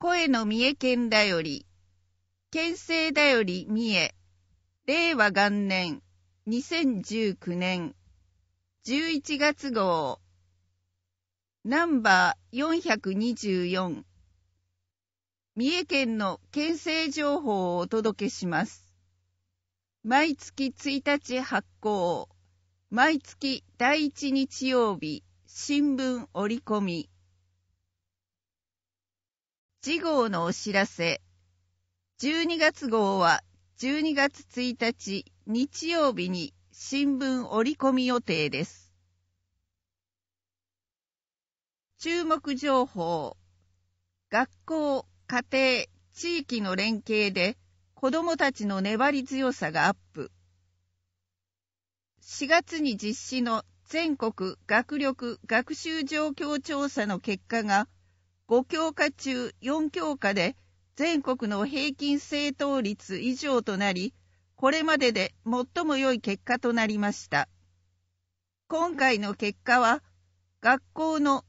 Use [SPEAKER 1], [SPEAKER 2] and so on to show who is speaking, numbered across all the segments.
[SPEAKER 1] 声の三重県だより、県政だより三重、令和元年、2019年、11月号、ナンバー424、三重県の県政情報をお届けします。毎月1日発行、毎月第1日曜日、新聞折り込み、次号のお知らせ。12月号は12月1日日曜日に新聞折り込み予定です。注目情報。学校、家庭、地域の連携で子供たちの粘り強さがアップ。4月に実施の全国学力学習状況調査の結果が5教科中4教科で全国の平均正答率以上となり、これまでで最も良い結果となりました。今回の結果は、学校の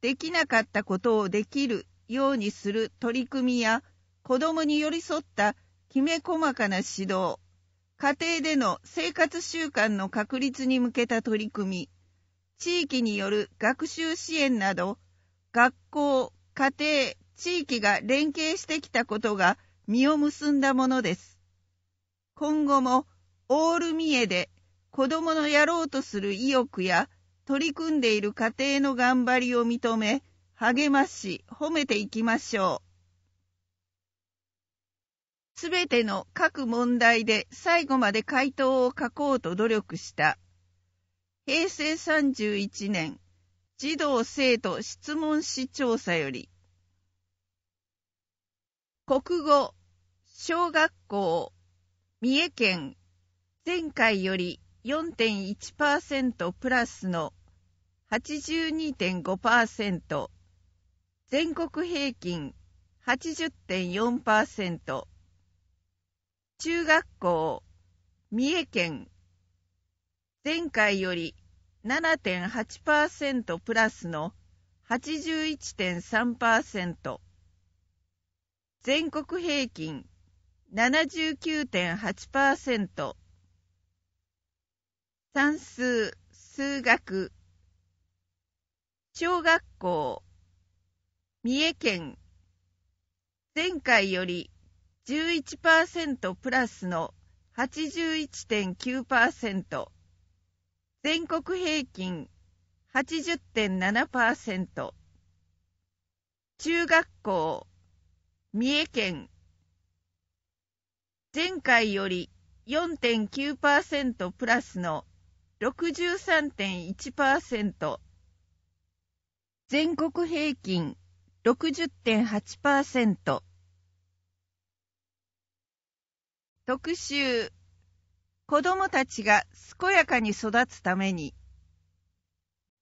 [SPEAKER 1] できなかったことをできるようにする取り組みや、子どもに寄り添ったきめ細かな指導、家庭での生活習慣の確立に向けた取り組み、地域による学習支援など、学校、家庭、地域が連携してきたことが実を結んだものです。今後もオールミエで子供のやろうとする意欲や取り組んでいる家庭の頑張りを認め、励まし、褒めていきましょう。すべての各問題で最後まで回答を書こうと努力した。平成31年児童生徒質問し調査より、国語、小学校、三重県、前回より4.1%プラスの82.5%、全国平均80.4%、中学校、三重県、前回より7.8%プラスの81.3%全国平均79.8%算数数学小学校三重県前回より11%プラスの81.9%全国平均80.7%中学校三重県前回より4.9%プラスの63.1%全国平均60.8%特集子供たちが健やかに育つために、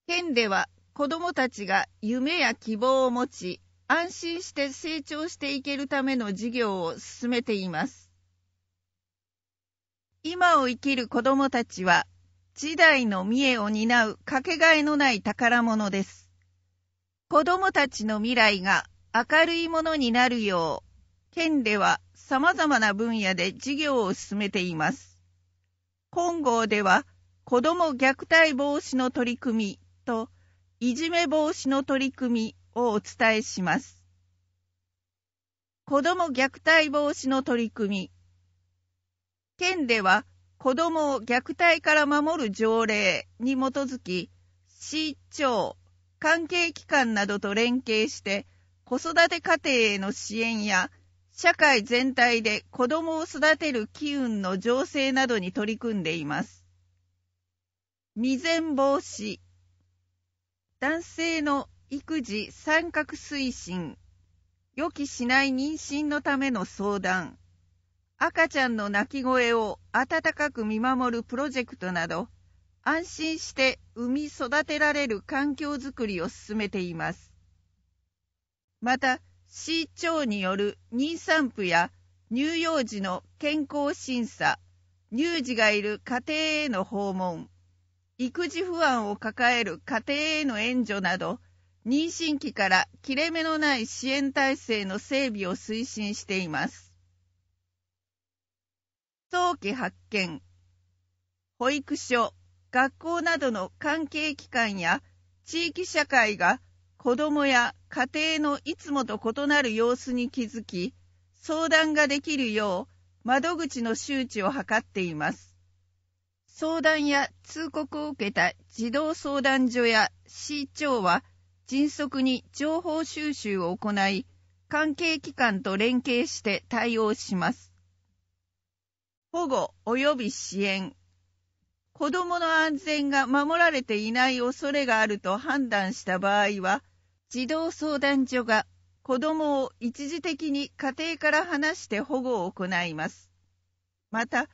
[SPEAKER 1] 県では子供たちが夢や希望を持ち、安心して成長していけるための事業を進めています。今を生きる子供たちは、時代の見栄を担うかけがえのない宝物です。子供たちの未来が明るいものになるよう、県では様々な分野で事業を進めています。本郷では、子ども虐待防止の取り組みと、いじめ防止の取り組みをお伝えします。子ども虐待防止の取り組み。県では、子どもを虐待から守る条例に基づき、市長、関係機関などと連携して、子育て家庭への支援や社会全体で子供を育てる機運の醸成などに取り組んでいます。未然防止、男性の育児三角推進、予期しない妊娠のための相談、赤ちゃんの泣き声を温かく見守るプロジェクトなど、安心して産み育てられる環境づくりを進めています。また、市長による妊産婦や乳幼児の健康審査、乳児がいる家庭への訪問、育児不安を抱える家庭への援助など、妊娠期から切れ目のない支援体制の整備を推進しています。早期発見、保育所、学校などの関係機関や地域社会が子供や家庭のいつもと異なる様子に気づき、相談ができるよう窓口の周知を図っています。相談や通告を受けた児童相談所や市長は迅速に情報収集を行い、関係機関と連携して対応します。保護及び支援。子供の安全が守られていない恐れがあると判断した場合は、児童相談所が子供を一時的に家庭から離して保護を行います。また、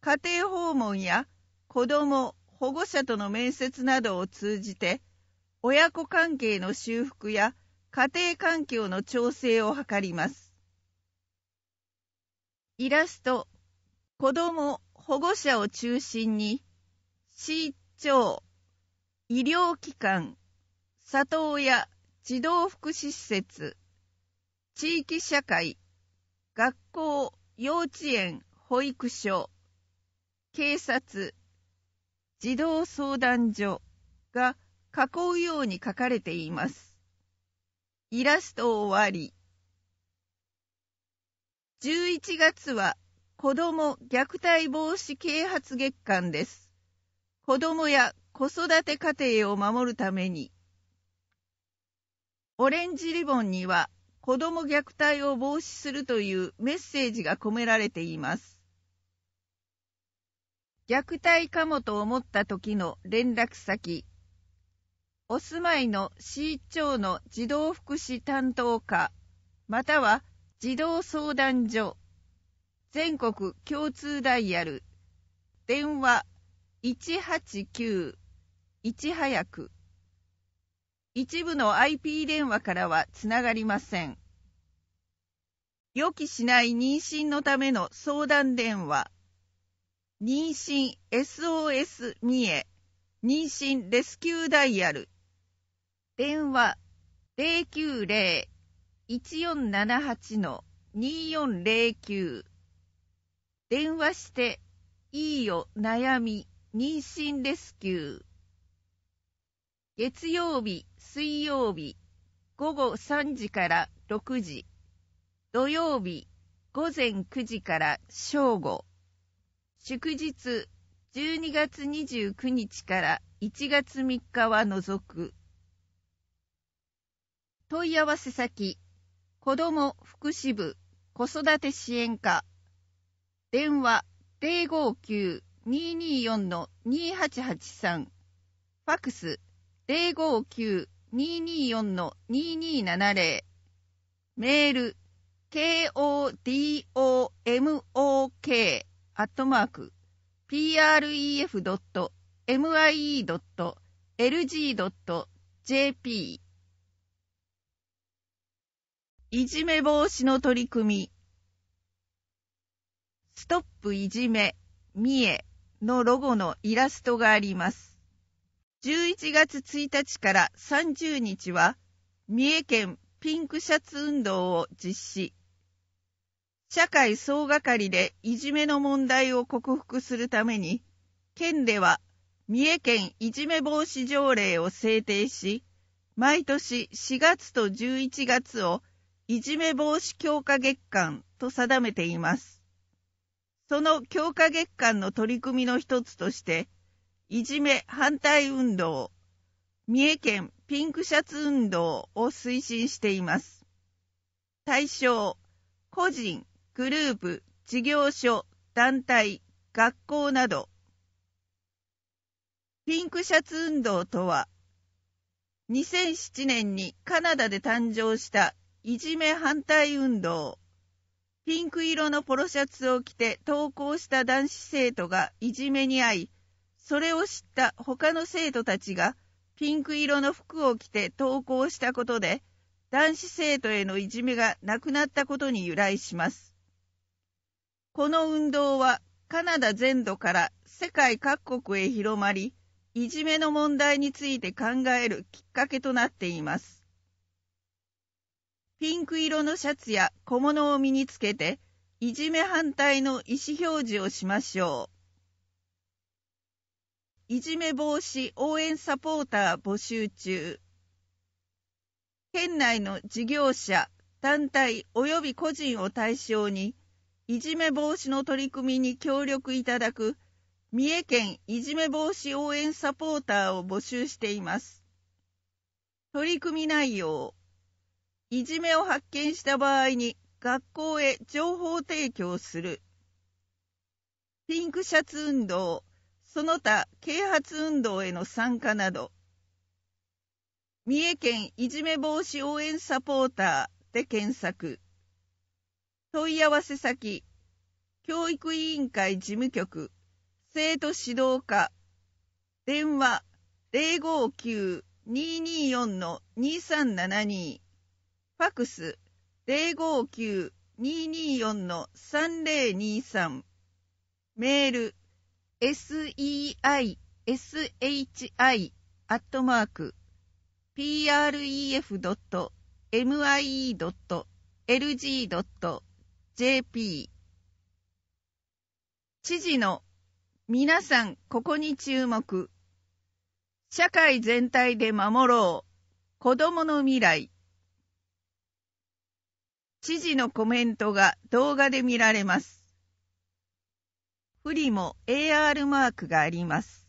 [SPEAKER 1] 家庭訪問や子供、保護者との面接などを通じて、親子関係の修復や家庭環境の調整を図ります。イラスト、子供、保護者を中心に、市長、医療機関、里親、児童福祉施設、地域社会、学校、幼稚園、保育所、警察、児童相談所が囲うように書かれています。イラスト終わり。11月は子ども虐待防止啓発月間です。子どもや子育て家庭を守るためにオレンジリボンには子供虐待を防止するというメッセージが込められています。虐待かもと思った時の連絡先。お住まいの市長の児童福祉担当課、または児童相談所、全国共通ダイヤル、電話189、いち早く。一部の IP 電話からはつながりません。予期しない妊娠のための相談電話。妊娠 SOS 見え。妊娠レスキューダイヤル。電話090-1478-2409。電話していいよ悩み妊娠レスキュー。月曜日、水曜日、午後3時から6時、土曜日、午前9時から正午、祝日、12月29日から1月3日は除く。問い合わせ先、子ども福祉部子育て支援課、電話059-224-2883、ファクス059-224-2270メール kodomok アットマーク pref.mie.lg.jp いじめ防止の取り組みストップいじめ、三重のロゴのイラストがあります。11月1日から30日は、三重県ピンクシャツ運動を実施。社会総がかりでいじめの問題を克服するために、県では三重県いじめ防止条例を制定し、毎年4月と11月をいじめ防止強化月間と定めています。その強化月間の取り組みの一つとして、いじめ反対運動、三重県ピンクシャツ運動を推進しています。対象、個人、グループ、事業所、団体、学校など。ピンクシャツ運動とは、2007年にカナダで誕生したいじめ反対運動。ピンク色のポロシャツを着て登校した男子生徒がいじめに遭い、それを知った他の生徒たちがピンク色の服を着て登校したことで男子生徒へのいじめがなくなったことに由来します。この運動はカナダ全土から世界各国へ広まり、いじめの問題について考えるきっかけとなっています。ピンク色のシャツや小物を身につけて、いじめ反対の意思表示をしましょう。いじめ防止応援サポーター募集中。県内の事業者、団体及び個人を対象に、いじめ防止の取り組みに協力いただく、三重県いじめ防止応援サポーターを募集しています。取り組み内容。いじめを発見した場合に学校へ情報提供する。ピンクシャツ運動、その他啓発運動への参加など、三重県いじめ防止応援サポーターで検索、問い合わせ先、教育委員会事務局、生徒指導課、電話059-224-2372、ファクス059-224-3023、メール seishi アットマーク pref.mie.lg.jp 知事の皆さんここに注目。社会全体で守ろう。子供の未来。知事のコメントが動画で見られます。プリも AR マークがあります。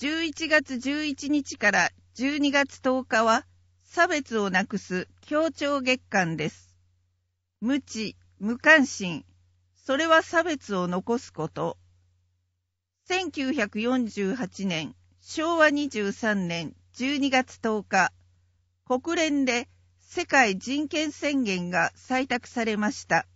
[SPEAKER 1] 11月11日から12月10日は差別をなくす協調月間です。無知、無関心、それは差別を残すこと。1948年、昭和23年12月10日、国連で世界人権宣言が採択されました。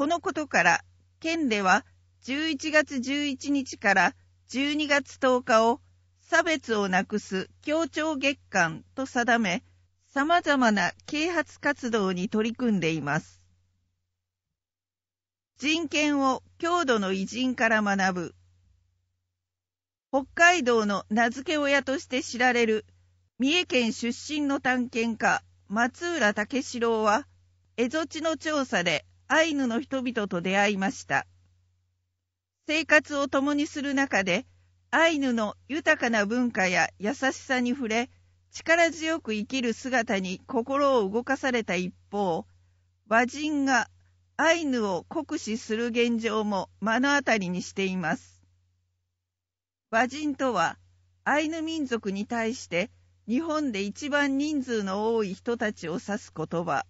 [SPEAKER 1] このことから、県では11月11日から12月10日を差別をなくす協調月間と定め、様々な啓発活動に取り組んでいます。人権を郷土の偉人から学ぶ。北海道の名付け親として知られる三重県出身の探検家松浦武四郎は、蝦夷地の調査でアイヌの人々と出会いました。生活を共にする中で、アイヌの豊かな文化や優しさに触れ、力強く生きる姿に心を動かされた一方、和人がアイヌを酷使する現状も目の当たりにしています。和人とは、アイヌ民族に対して日本で一番人数の多い人たちを指す言葉。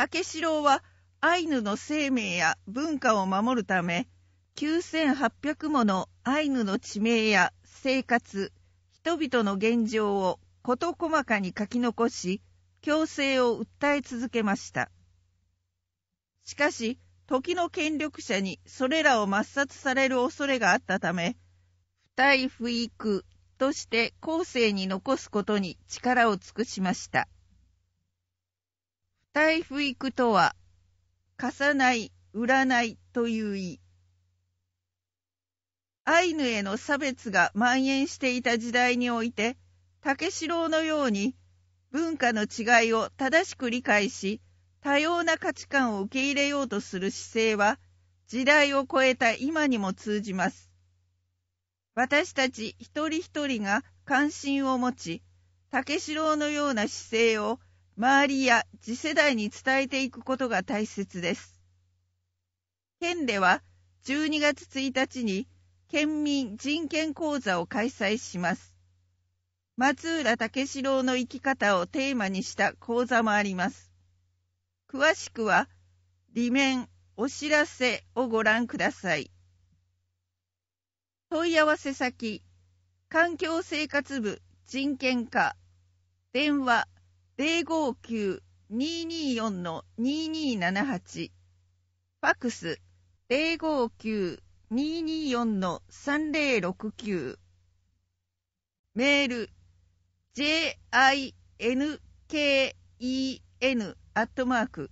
[SPEAKER 1] 武四郎はアイヌの生命や文化を守るため、9800ものアイヌの地名や生活、人々の現状を事細かに書き残し、強制を訴え続けました。しかし、時の権力者にそれらを抹殺される恐れがあったため、不対不育として後世に残すことに力を尽くしました。体不育とは、貸さない、売らないという意。アイヌへの差別が蔓延していた時代において、竹四郎のように文化の違いを正しく理解し、多様な価値観を受け入れようとする姿勢は、時代を超えた今にも通じます。私たち一人一人が関心を持ち、竹四郎のような姿勢を周りや次世代に伝えていくことが大切です。県では12月1日に県民人権講座を開催します。松浦武四郎の生き方をテーマにした講座もあります。詳しくは、裏面お知らせをご覧ください。問い合わせ先、環境生活部人権課、電話059-224-2278ファックス059-224-3069メール jinken アットマーク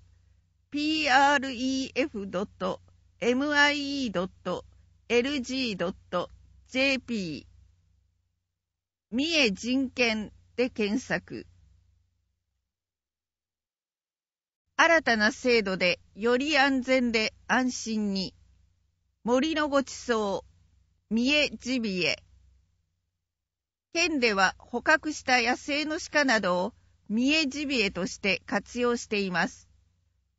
[SPEAKER 1] pref.mie.lg.jp 三重人権で検索。新たな制度でより安全で安心に、森のごちそう、三重ジビエ。県では捕獲した野生の鹿などを三重ジビエとして活用しています。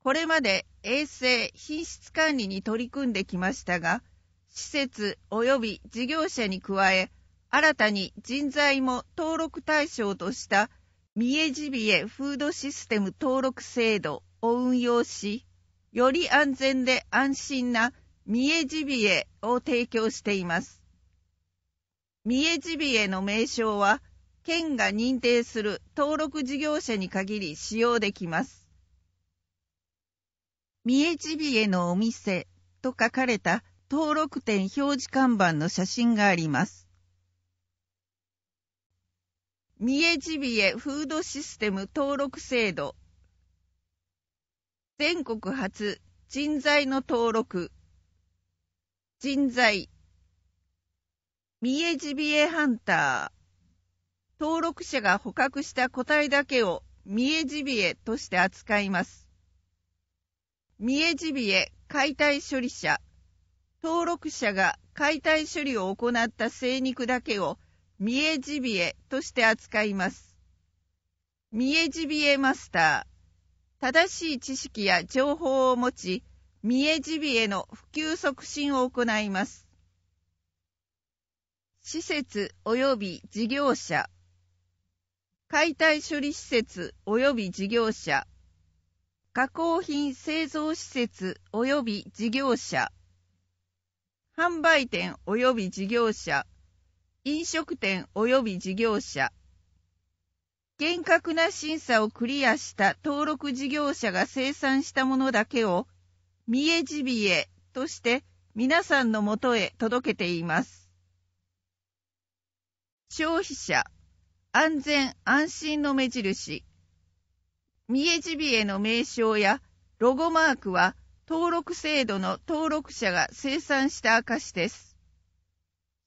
[SPEAKER 1] これまで衛生、品質管理に取り組んできましたが、施設及び事業者に加え、新たに人材も登録対象とした三重ジビエフードシステム登録制度を運用し、より安全で安心な三重ジビエを提供しています。三重ジビエの名称は、県が認定する登録事業者に限り使用できます。三重ジビエのお店と書かれた登録店表示看板の写真があります。三重ジビエフードシステム登録制度全国初人材の登録人材三重ジビエハンター登録者が捕獲した個体だけを三重ジビエとして扱います三重ジビエ解体処理者登録者が解体処理を行った精肉だけを三重ジビエとして扱います三重ジビエマスター正しい知識や情報を持ち、三重耳への普及促進を行います。施設及び事業者解体処理施設及び事業者加工品製造施設及び事業者販売店及び事業者飲食店及び事業者厳格な審査をクリアした登録事業者が生産したものだけを、三重ジビエとして皆さんのもとへ届けています。消費者、安全安心の目印。三重ジビエの名称やロゴマークは、登録制度の登録者が生産した証です。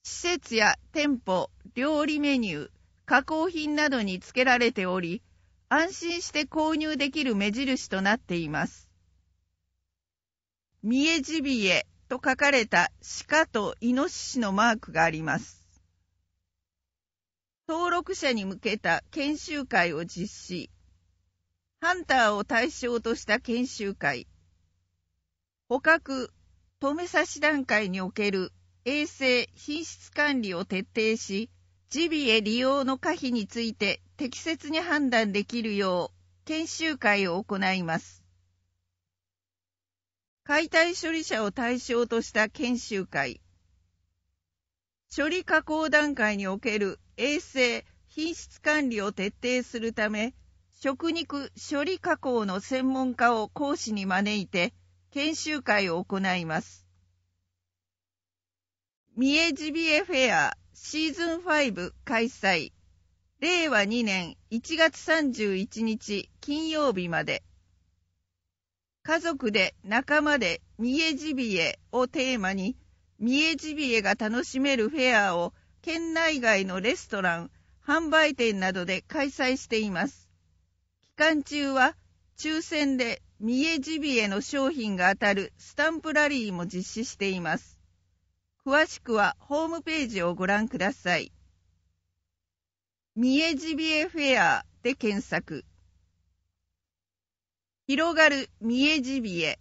[SPEAKER 1] 施設や店舗、料理メニュー、加工品などに付けられており、安心して購入できる目印となっています。三重ジビエと書かれた鹿とイノシシのマークがあります。登録者に向けた研修会を実施。ハンターを対象とした研修会。捕獲、止め差し段階における衛生、品質管理を徹底し、ジビエ利用の可否について適切に判断できるよう研修会を行います。解体処理者を対象とした研修会。処理加工段階における衛生、品質管理を徹底するため、食肉処理加工の専門家を講師に招いて、研修会を行います。三重ジビエフェアシーズン5開催。令和2年1月31日金曜日まで。家族で仲間で三重ジビエをテーマに、三重ジビエが楽しめるフェアを県内外のレストラン、販売店などで開催しています。期間中は抽選で三重ジビエの商品が当たるスタンプラリーも実施しています。詳しくはホームページをご覧ください。三重ジビエフェアで検索。広がる三重ジビエ。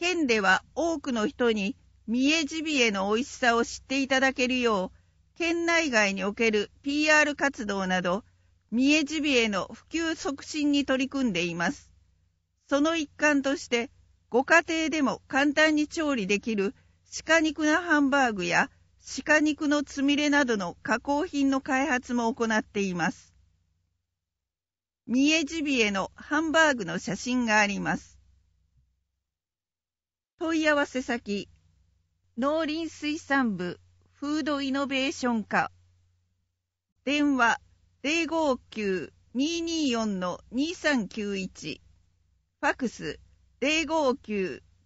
[SPEAKER 1] 県では多くの人に三重ジビエの美味しさを知っていただけるよう、県内外における PR 活動など、三重ジビエの普及促進に取り組んでいます。その一環として、ご家庭でも簡単に調理できる鹿肉なハンバーグや鹿肉のつみれなどの加工品の開発も行っています。三重ジビエのハンバーグの写真があります。問い合わせ先、農林水産部フードイノベーション課。電話059-224-2391。ファクス059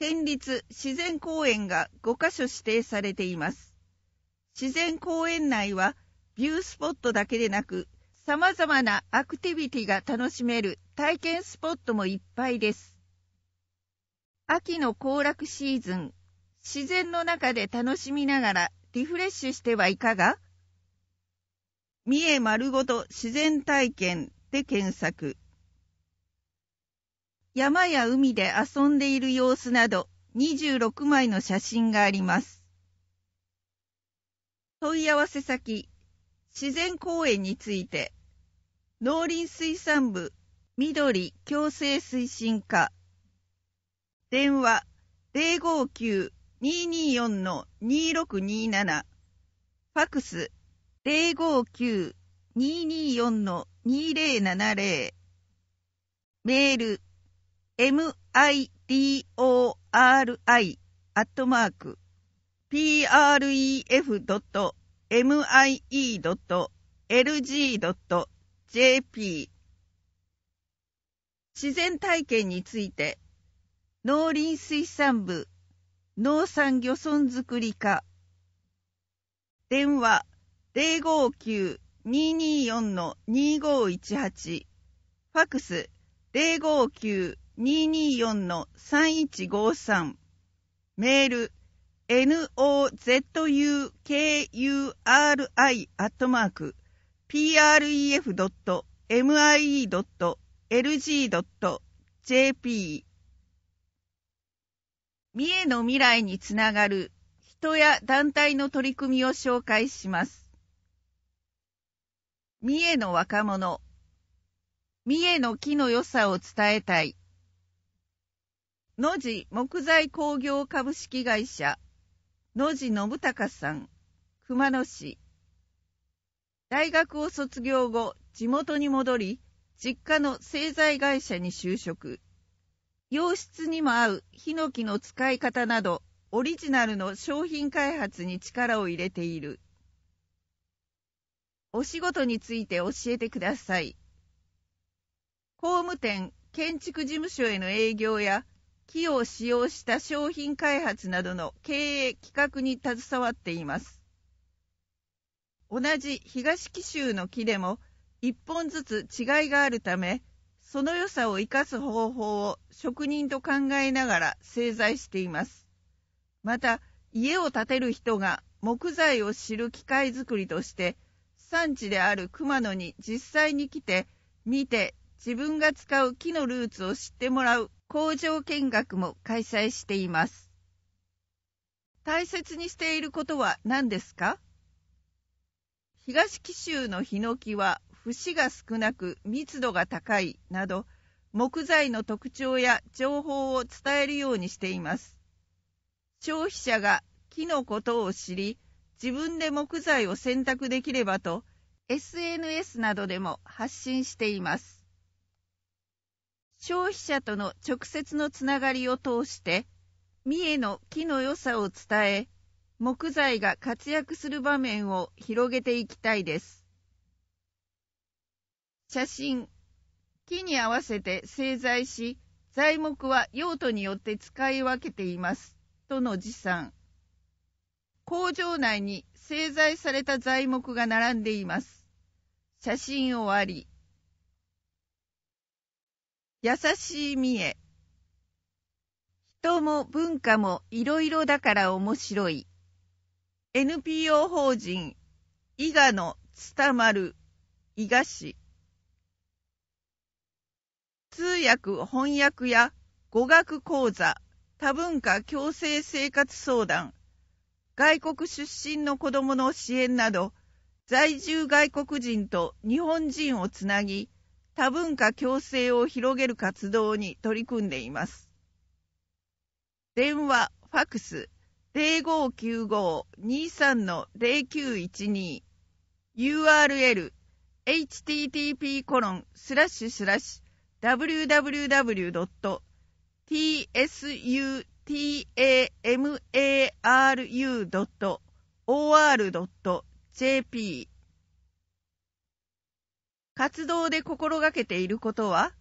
[SPEAKER 1] 県立自然公園が5カ所指定されています。自然公園内はビュースポットだけでなく、様々なアクティビティが楽しめる体験スポットもいっぱいです。秋の行楽シーズン、自然の中で楽しみながらリフレッシュしてはいかが三重丸ごと自然体験で検索。山や海で遊んでいる様子など26枚の写真があります。問い合わせ先、自然公園について、農林水産部緑共生推進課、電話059-224-2627、ファクス059-224-2070、メール mitori アットマーク pref.mie.lg.jp 自然体験について農林水産部農産漁村づくり課電話059-224-2518ファクス059 224-3153メール nozukuri アットマーク pref.mie.lg.jp 三重の未来につながる人や団体の取り組みを紹介します。三重の若者三重の木の良さを伝えたい。野地木材工業株式会社野地信孝さん熊野市大学を卒業後地元に戻り実家の製材会社に就職洋室にも合うヒノキの使い方などオリジナルの商品開発に力を入れているお仕事について教えてください工務店建築事務所への営業や木を使用した商品開発などの経営企画に携わっています。同じ東紀州の木でも1本ずつ違いがあるため、その良さを生かす方法を職人と考えながら製材しています。また、家を建てる人が木材を知る機械作りとして、産地である熊野に実際に来て、見て自分が使う木のルーツを知ってもらう工場見学も開催しています。大切にしていることは何ですか東紀州のヒノキは節が少なく密度が高いなど木材の特徴や情報を伝えるようにしています。消費者が木のことを知り自分で木材を選択できればと SNS などでも発信しています。消費者との直接のつながりを通して、三重の木の良さを伝え、木材が活躍する場面を広げていきたいです。写真。木に合わせて製材し、材木は用途によって使い分けています。との持参。工場内に製材された材木が並んでいます。写真終わり。優しい見え。人も文化もいろいろだから面白い。NPO 法人、伊賀のつたまる、伊賀市。通訳翻訳や語学講座、多文化共生生活相談、外国出身の子供の支援など、在住外国人と日本人をつなぎ、多文化共生を広げる活動に取り組んでいます。電話、ファクス0595-23-0912 URL http コロンスラッシュスラッシュ www.tsutamaru.or.jp 活動で心がけていることは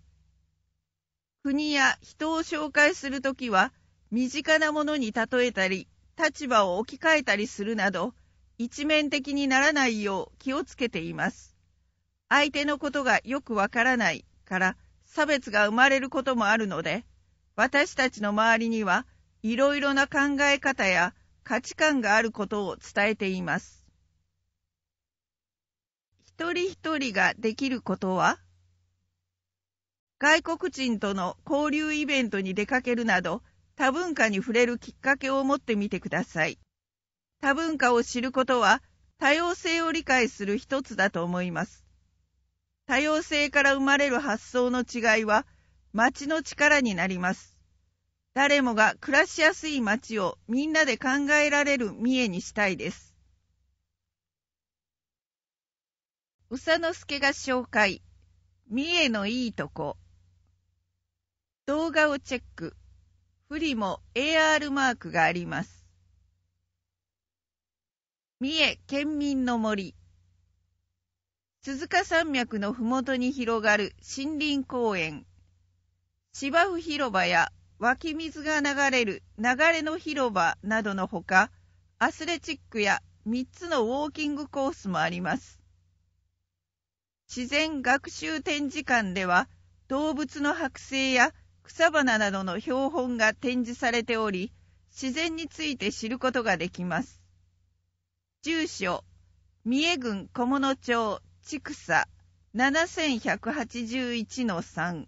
[SPEAKER 1] 国や人を紹介するときは、身近なものに例えたり、立場を置き換えたりするなど、一面的にならないよう気をつけています。相手のことがよくわからないから差別が生まれることもあるので、私たちの周りにはいろいろな考え方や価値観があることを伝えています。一人一人ができることは外国人との交流イベントに出かけるなど多文化に触れるきっかけを持ってみてください。多文化を知ることは多様性を理解する一つだと思います。多様性から生まれる発想の違いは街の力になります。誰もが暮らしやすい街をみんなで考えられる三重にしたいです。宇佐之助が紹介。三重のいいとこ。動画をチェック。不利も AR マークがあります。三重県民の森。鈴鹿山脈のふもとに広がる森林公園。芝生広場や湧き水が流れる流れの広場などのほか、アスレチックや3つのウォーキングコースもあります。自然学習展示館では動物の剥製や草花などの標本が展示されており、自然について知ることができます。住所、三重郡小物町千草7181 3。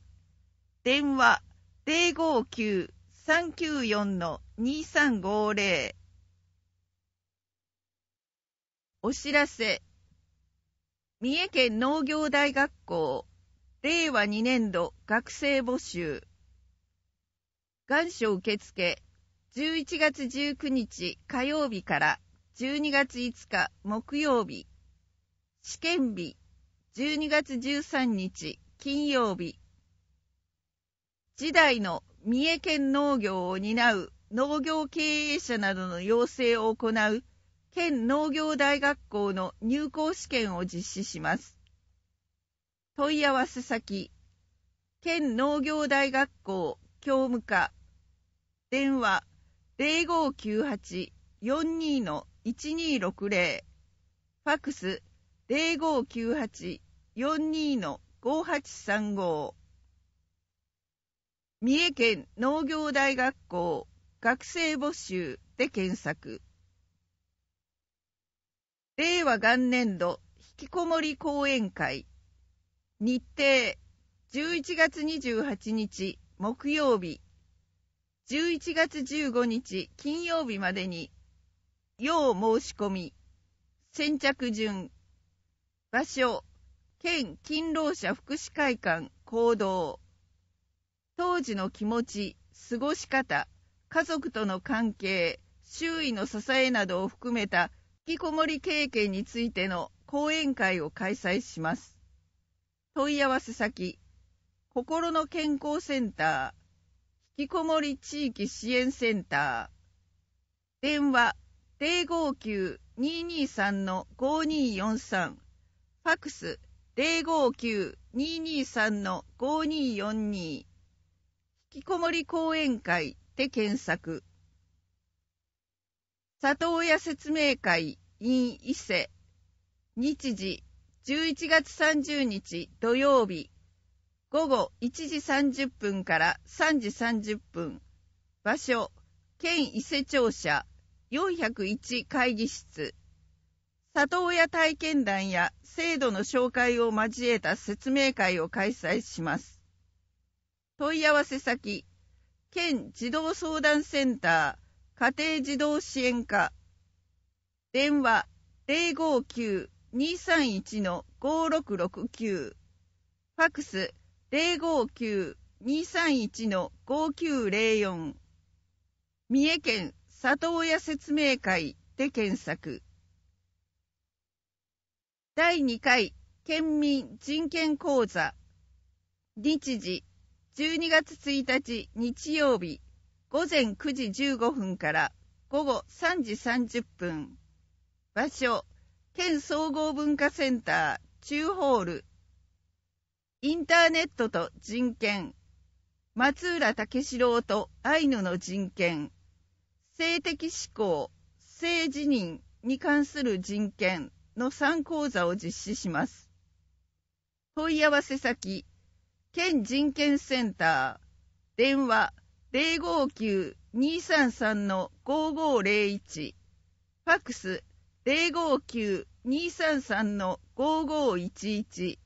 [SPEAKER 1] 電話、059-394-2350。お知らせ。三重県農業大学校令和2年度学生募集願書受付11月19日火曜日から12月5日木曜日試験日12月13日金曜日次代の三重県農業を担う農業経営者などの要請を行う県農業大学校の入校試験を実施します。問い合わせ先、県農業大学校教務課、電話0598-42-1260、ファクス0598-42-5835、三重県農業大学校学生募集で検索。令和元年度引きこもり講演会日程11月28日木曜日11月15日金曜日までに要申し込み先着順場所県勤労者福祉会館行動当時の気持ち過ごし方家族との関係周囲の支えなどを含めたきこもり経験についての講演会を開催します。問い合わせ先、心の健康センター、引きこもり地域支援センター、電話059-223-5243、ファクス059-223-5242、引きこもり講演会で検索。里親説明会 in 伊勢日時11月30日土曜日午後1時30分から3時30分場所県伊勢庁舎401会議室里親体験談や制度の紹介を交えた説明会を開催します問い合わせ先県児童相談センター家庭児童支援課、電話059-231-5669、ファクス059-231-5904、三重県里親説明会で検索。第2回県民人権講座、日時12月1日日曜日午前9時15分から午後3時30分。場所、県総合文化センター中ホール。インターネットと人権。松浦武四郎とアイヌの人権。性的指向、性自認に関する人権の3講座を実施します。問い合わせ先、県人権センター、電話059-233-5501ファックス059-233-5511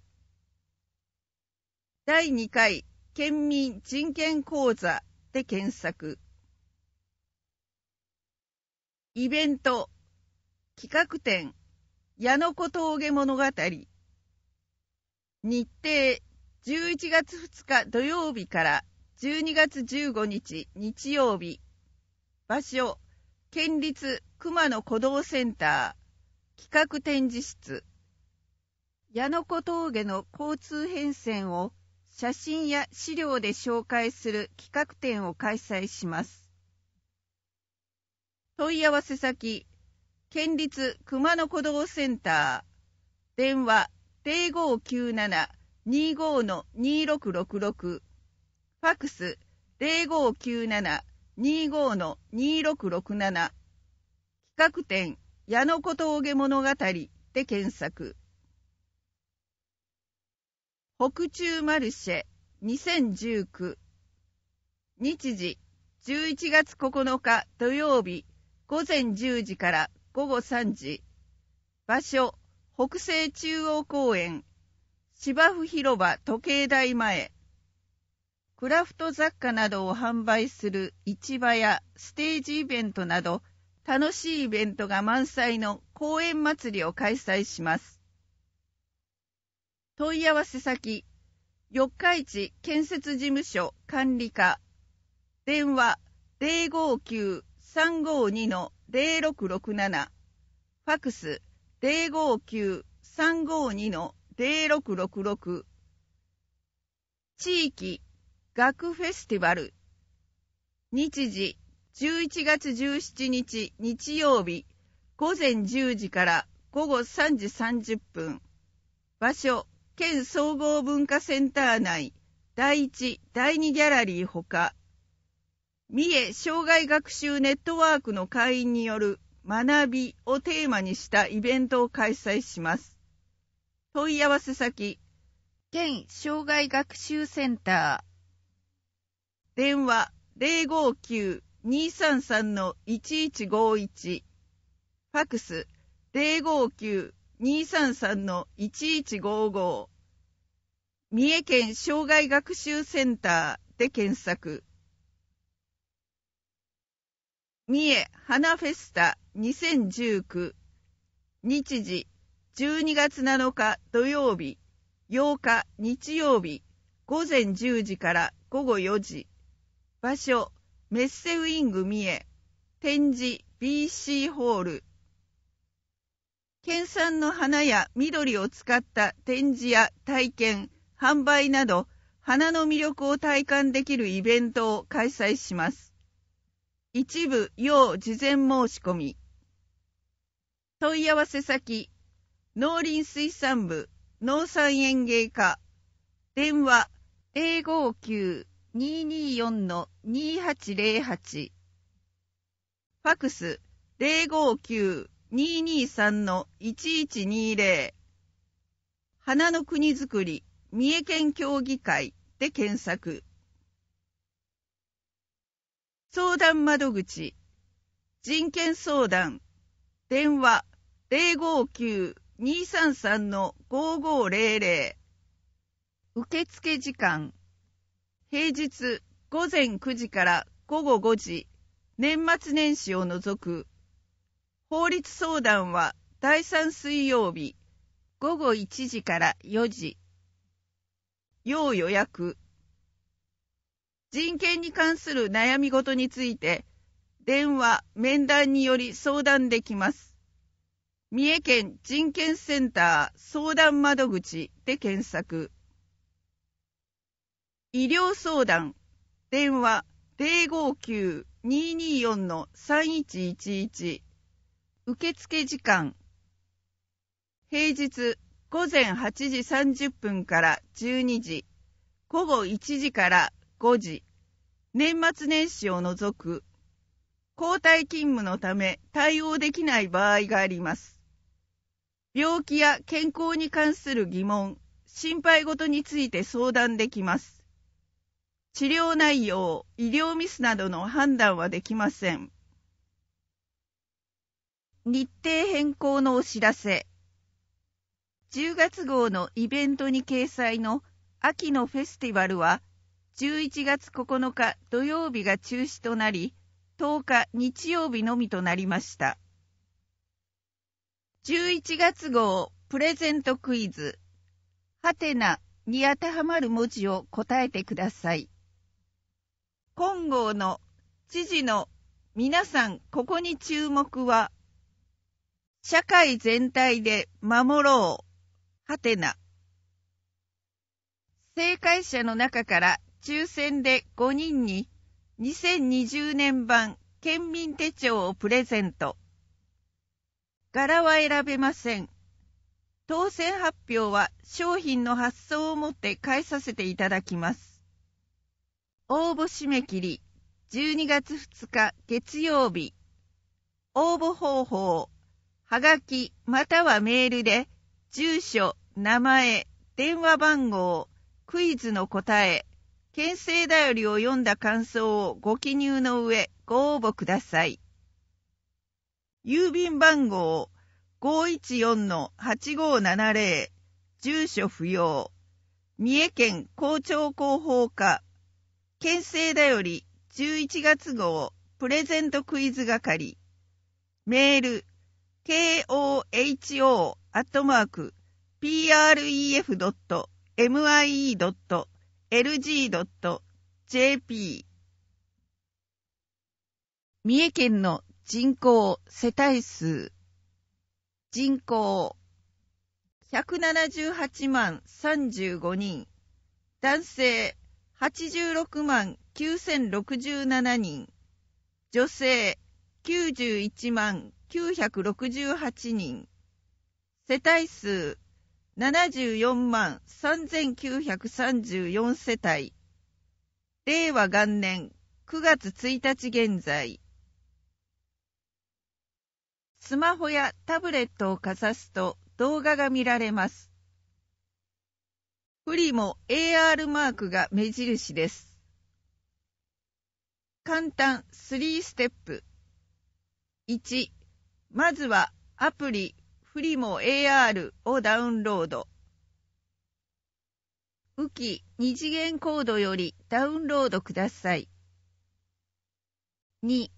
[SPEAKER 1] 第2回県民人権講座で検索イベント企画展矢の子峠物語日程11月2日土曜日から12月15日日曜日場所県立熊野古道センター企画展示室矢野古峠の交通変遷を写真や資料で紹介する企画展を開催します問い合わせ先県立熊野古道センター電話0597-25-2666ファクス0597-25-2667企画展矢野小峠物語で検索北中マルシェ2019日時11月9日土曜日午前10時から午後3時場所北西中央公園芝生広場時計台前クラフト雑貨などを販売する市場やステージイベントなど、楽しいイベントが満載の公園祭りを開催します。問い合わせ先、四日市建設事務所管理課、電話059-352-0667、ファクス059-352-0666、地域学フェスティバル。日時、11月17日日曜日、午前10時から午後3時30分。場所、県総合文化センター内、第1、第2ギャラリーほか、三重障害学習ネットワークの会員による学びをテーマにしたイベントを開催します。問い合わせ先、県障害学習センター電話059-233-1151、ファクス059-233-1155、三重県障害学習センターで検索。三重花フェスタ2019日時12月7日土曜日8日日曜日午前10時から午後4時場所、メッセウィング三重、展示 BC ホール。県産の花や緑を使った展示や体験、販売など、花の魅力を体感できるイベントを開催します。一部要事前申し込み。問い合わせ先、農林水産部農産園芸課、電話 a 5 9 224-2808ファクス059-223-1120花の国づくり三重県協議会で検索相談窓口人権相談電話059-233-5500受付時間平日午前9時から午後5時、年末年始を除く。法律相談は第3水曜日、午後1時から4時。要予約。人権に関する悩み事について、電話、面談により相談できます。三重県人権センター相談窓口で検索。医療相談、電話059-224-3111、受付時間、平日午前8時30分から12時、午後1時から5時、年末年始を除く、交代勤務のため対応できない場合があります。病気や健康に関する疑問、心配事について相談できます。治療内容、医療ミスなどの判断はできません。日程変更のお知らせ。10月号のイベントに掲載の秋のフェスティバルは、11月9日土曜日が中止となり、10日日曜日のみとなりました。11月号プレゼントクイズ。はてなに当てはまる文字を答えてください。金剛の知事の皆さん、ここに注目は、社会全体で守ろう。はてな。正解者の中から抽選で5人に2020年版県民手帳をプレゼント。柄は選べません。当選発表は商品の発送をもって返させていただきます。応募締め切り12月2日月曜日応募方法はがきまたはメールで住所名前電話番号クイズの答え県政だよりを読んだ感想をご記入の上ご応募ください郵便番号514-8570住所不要三重県校長広報課県政だより11月号プレゼントクイズ係。メール、koho アトマーク pref.mie.lg.jp 三重県の人口世帯数人口178万35人男性86万9067人、女性91万968人、世帯数74万3934世帯、令和元年9月1日現在、スマホやタブレットをかざすと動画が見られます。フリも AR マークが目印です。簡単3ステップ。1、まずはアプリフリモ AR をダウンロード。雨季二次元コードよりダウンロードください。2、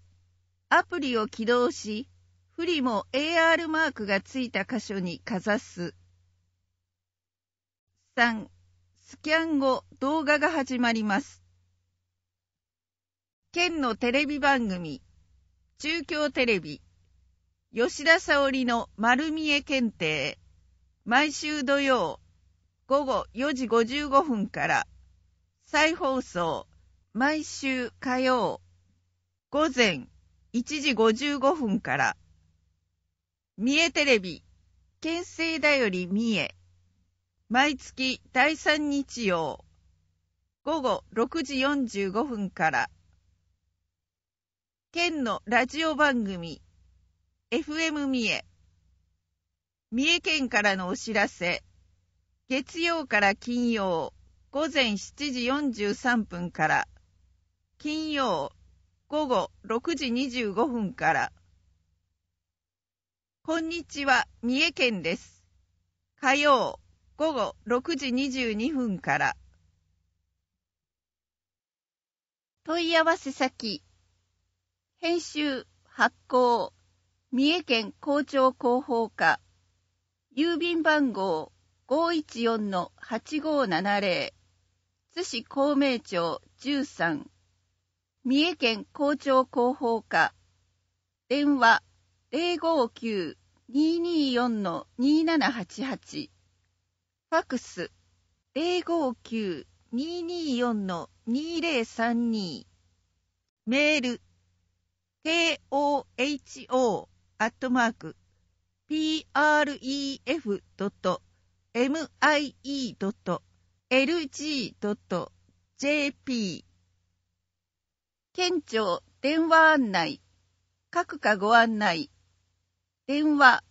[SPEAKER 1] アプリを起動し、フリモ AR マークがついた箇所にかざす。3スキャン後、動画が始まります。県のテレビ番組、中京テレビ、吉田沙織の丸見え検定、毎週土曜、午後4時55分から、再放送、毎週火曜、午前1時55分から、三重テレビ、県政だより三重、毎月第3日曜午後6時45分から県のラジオ番組 FM 三重三重県からのお知らせ月曜から金曜午前7時43分から金曜午後6時25分からこんにちは三重県です火曜午後6時22分から。問い合わせ先、編集、発行、三重県校長広報課、郵便番号514-8570、津市公明庁13、三重県校長広報課、電話059-224-2788ファクス059-224-2032メール koho アットマーク pref.mie.lg.jp 県庁電話案内各課ご案内電話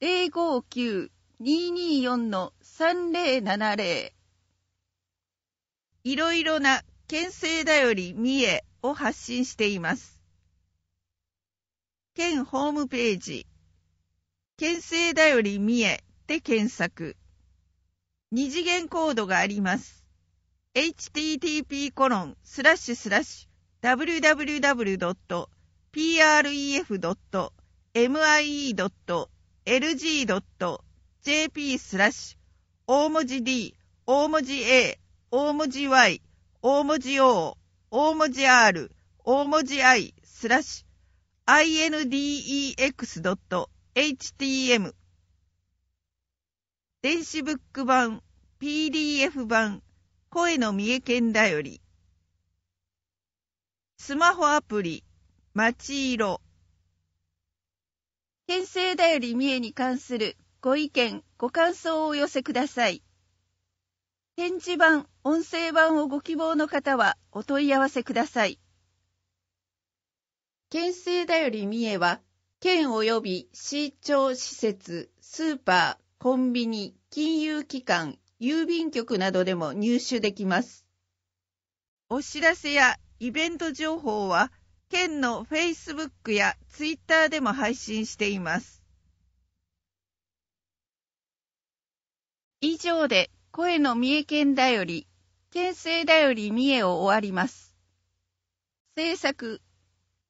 [SPEAKER 1] 059-224の3070いろいろな県政だより三重を発信しています。県ホームページ、県政だより三重で検索。二次元コードがあります。http コロンスラッシュスラッシュ www.pref.mie.lg.jp スラッシュ大文字 D、大文字 A、大文字 Y、大文字 O、大文字 R、大文字 I、スラッシュ、index.htm 電子ブック版、PDF 版、声の三重県だより。スマホアプリ、町色。県政だより三重に関するご意見、ご感想をお寄せください。展示版、音声版をご希望の方はお問い合わせください。県政だより三重は、県及び市庁施設、スーパー、コンビニ、金融機関、郵便局などでも入手できます。お知らせやイベント情報は、県の Facebook や Twitter でも配信しています。以上で声の三重県だより、県政だより三重を終わります。制
[SPEAKER 2] 作、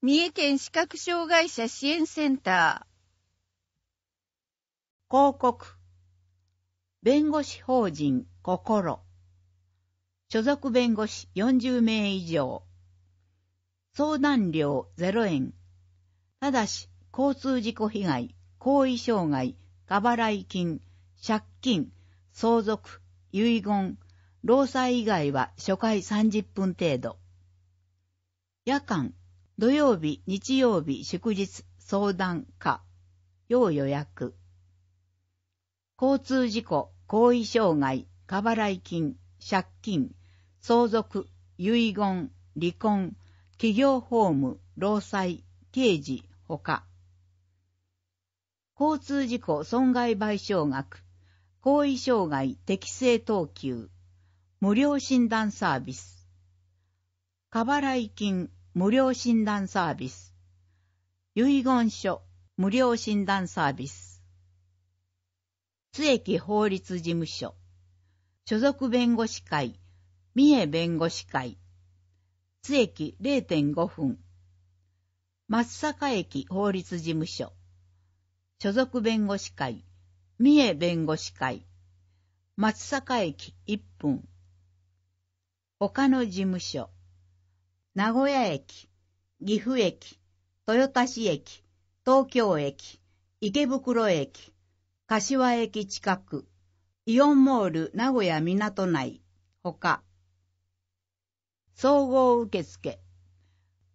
[SPEAKER 2] 三重県視覚障害者支援センター。広告、弁護士法人心、所属弁護士40名以上、相談料0円、ただし交通事故被害、行為障害、過払い金、借金、相続、遺言、労災以外は初回30分程度。夜間、土曜日、日曜日、祝日、相談課、要予約。交通事故、後遺障害、過払い金、借金、相続、遺言、離婚、企業法務、労災、刑事、ほか。交通事故損害賠償額後遺障害適正等級、無料診断サービス、過払い金無料診断サービス、遺言書無料診断サービス、津駅法律事務所、所属弁護士会、三重弁護士会、津駅0.5分、松阪駅法律事務所、所属弁護士会、三重弁護士会、松阪駅1分、他の事務所、名古屋駅、岐阜駅、豊田市駅、東京駅、池袋駅、柏駅近く、イオンモール名古屋港内、ほか、総合受付、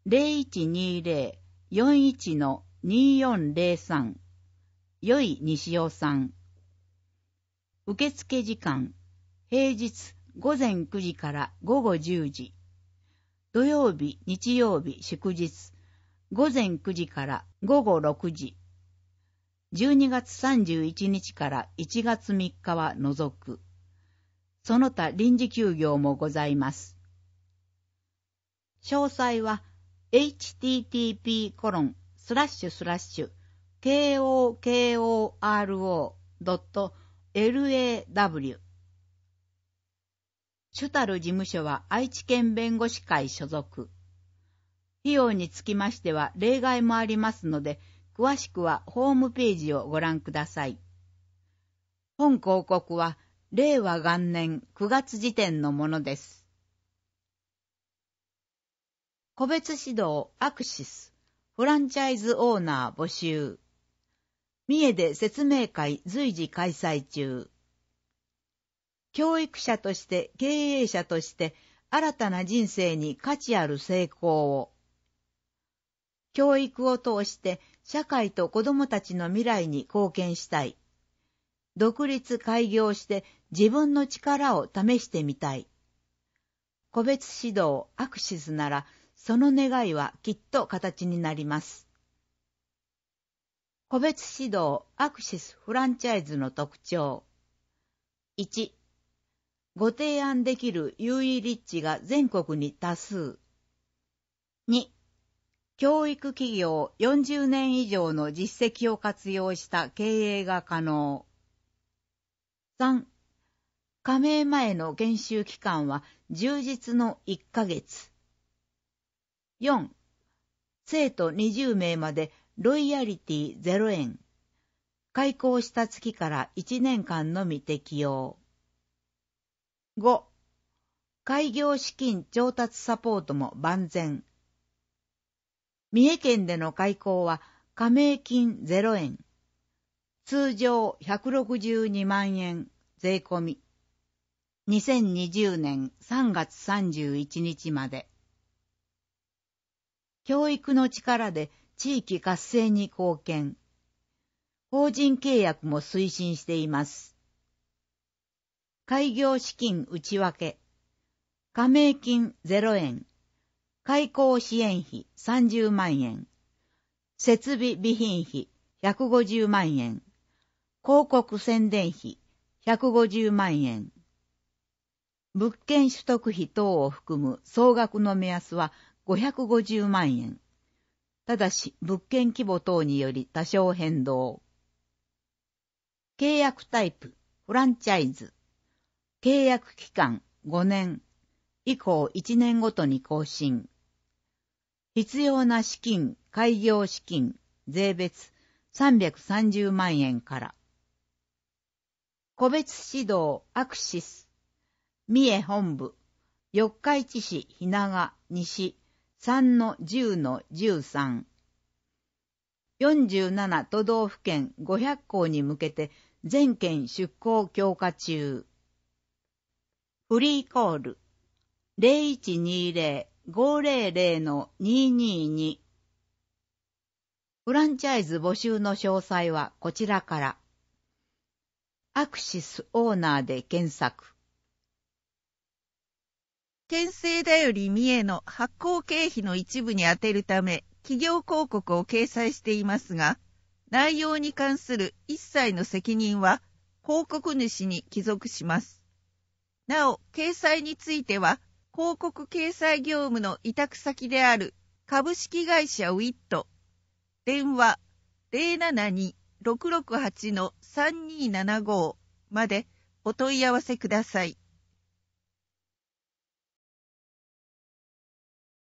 [SPEAKER 2] 0120-41-2403、よい西尾さん、受付時間、平日午前9時から午後10時、土曜日、日曜日、祝日、午前9時から午後6時、12月31日から1月3日は除く、その他臨時休業もございます。詳細は http kokoro.com LAW 主たる事務所は愛知県弁護士会所属。費用につきましては例外もありますので、詳しくはホームページをご覧ください。本広告は令和元年9月時点のものです。個別指導アクシスフランチャイズオーナー募集三重で説明会随時開催中。教育者として経営者として新たな人生に価値ある成功を。教育を通して社会と子供たちの未来に貢献したい。独立開業して自分の力を試してみたい。個別指導アクシスならその願いはきっと形になります。個別指導アクシスフランチャイズの特徴。1、ご提案できる優位立地が全国に多数。2、教育企業40年以上の実績を活用した経営が可能。3、加盟前の研修期間は充実の1ヶ月。4、生徒20名までロイヤリティ0円。開校した月から1年間のみ適用。5. 開業資金調達サポートも万全。三重県での開校は加盟金0円。通常162万円税込み。2020年3月31日まで。教育の力で地域活性に貢献。法人契約も推進しています。開業資金内訳。加盟金0円。開港支援費30万円。設備備品費150万円。広告宣伝費150万円。物件取得費等を含む総額の目安は550万円。ただし物件規模等により多少変動。契約タイプ、フランチャイズ。契約期間5年、以降1年ごとに更新。必要な資金、開業資金、税別330万円から。個別指導アクシス、三重本部、四日市市日長、西3-10-13のの47都道府県500校に向けて全県出向強化中。フリーコール0120-500-222フランチャイズ募集の詳細はこちらから。アクシスオーナーで検索。県政だより三重の発行
[SPEAKER 1] 経費の一部に充てるため、企業広告を掲載していますが、内容に関する一切の責任は広告主に帰属します。なお、掲載については、広告掲載業務の委託先である株式会社ウィット、電話072-668-3275までお問い合わせください。